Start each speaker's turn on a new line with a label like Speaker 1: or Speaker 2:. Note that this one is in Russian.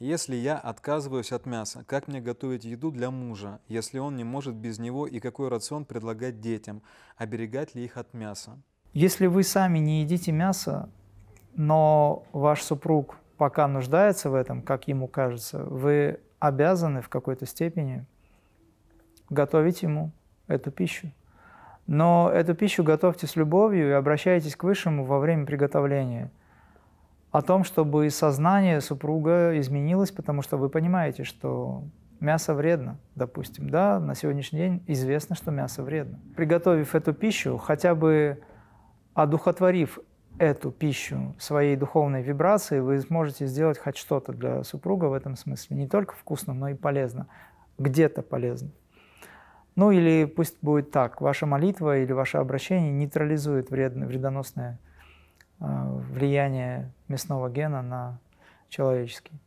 Speaker 1: Если я отказываюсь от мяса, как мне готовить еду для мужа, если он не может без него и какой рацион предлагать детям, оберегать ли их от мяса?
Speaker 2: Если вы сами не едите мясо, но ваш супруг пока нуждается в этом, как ему кажется, вы обязаны в какой-то степени готовить ему эту пищу. Но эту пищу готовьте с любовью и обращайтесь к Высшему во время приготовления о том, чтобы сознание супруга изменилось, потому что вы понимаете, что мясо вредно, допустим. Да, на сегодняшний день известно, что мясо вредно. Приготовив эту пищу, хотя бы одухотворив эту пищу своей духовной вибрацией, вы сможете сделать хоть что-то для супруга в этом смысле. Не только вкусно, но и полезно. Где-то полезно. Ну или пусть будет так, ваша молитва или ваше обращение нейтрализует вредно, вредоносное а, влияние мясного гена на человеческий.